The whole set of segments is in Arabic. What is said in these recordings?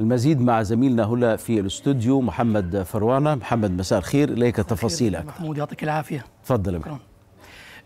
المزيد مع زميلنا هنا في الاستوديو محمد فروانه محمد مساء الخير اليك تفاصيلك محمود يعطيك العافيه تفضل يا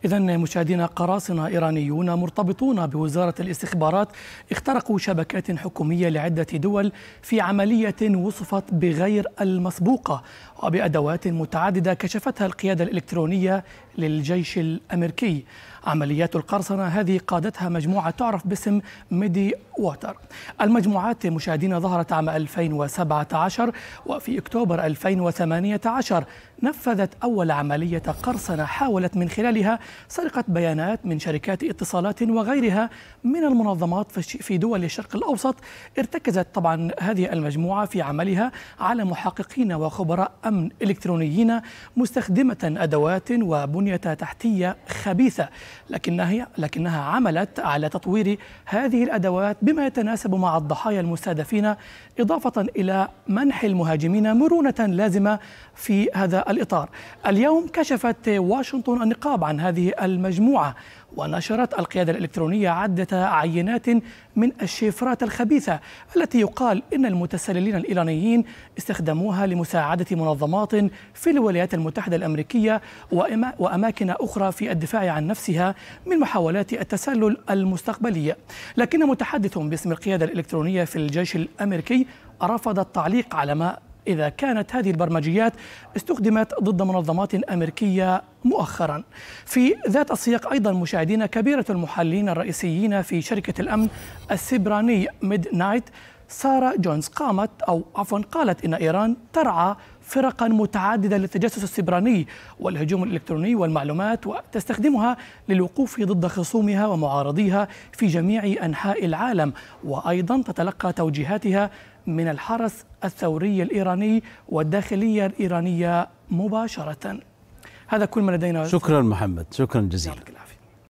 إذا مشاهدينا قراصنة إيرانيون مرتبطون بوزارة الاستخبارات اخترقوا شبكات حكومية لعدة دول في عملية وصفت بغير المسبوقة وبأدوات متعددة كشفتها القيادة الإلكترونية للجيش الأمريكي عمليات القرصنة هذه قادتها مجموعة تعرف باسم ميدي ووتر المجموعات مشاهدين ظهرت عام 2017 وفي أكتوبر 2018 نفذت أول عملية قرصنة حاولت من خلالها سرقة بيانات من شركات اتصالات وغيرها من المنظمات في دول الشرق الأوسط ارتكزت طبعا هذه المجموعة في عملها على محققين وخبراء أمن إلكترونيين مستخدمة أدوات وبنية تحتية خبيثة لكنها, هي لكنها عملت على تطوير هذه الأدوات بما يتناسب مع الضحايا المستهدفين إضافة إلى منح المهاجمين مرونة لازمة في هذا الإطار اليوم كشفت واشنطن النقاب عن هذه المجموعة ونشرت القيادة الإلكترونية عدة عينات من الشفرات الخبيثة التي يقال إن المتسللين الإيرانيين استخدموها لمساعدة منظمات في الولايات المتحدة الأمريكية وأماكن أخرى في الدفاع للدفاع عن نفسها من محاولات التسلل المستقبلية لكن متحدث باسم القيادة الإلكترونية في الجيش الأمريكي رفض التعليق على ما إذا كانت هذه البرمجيات استخدمت ضد منظمات أمريكية مؤخرا في ذات السياق أيضا مشاهدين كبيرة المحللين الرئيسيين في شركة الأمن السبراني ميد نايت سارة جونز قامت أو عفوا قالت إن إيران ترعى فرقا متعددة للتجسس السبراني والهجوم الإلكتروني والمعلومات وتستخدمها للوقوف ضد خصومها ومعارضيها في جميع أنحاء العالم وأيضا تتلقى توجيهاتها من الحرس الثوري الإيراني والداخلية الإيرانية مباشرة هذا كل ما لدينا شكرا محمد شكرا جزيلا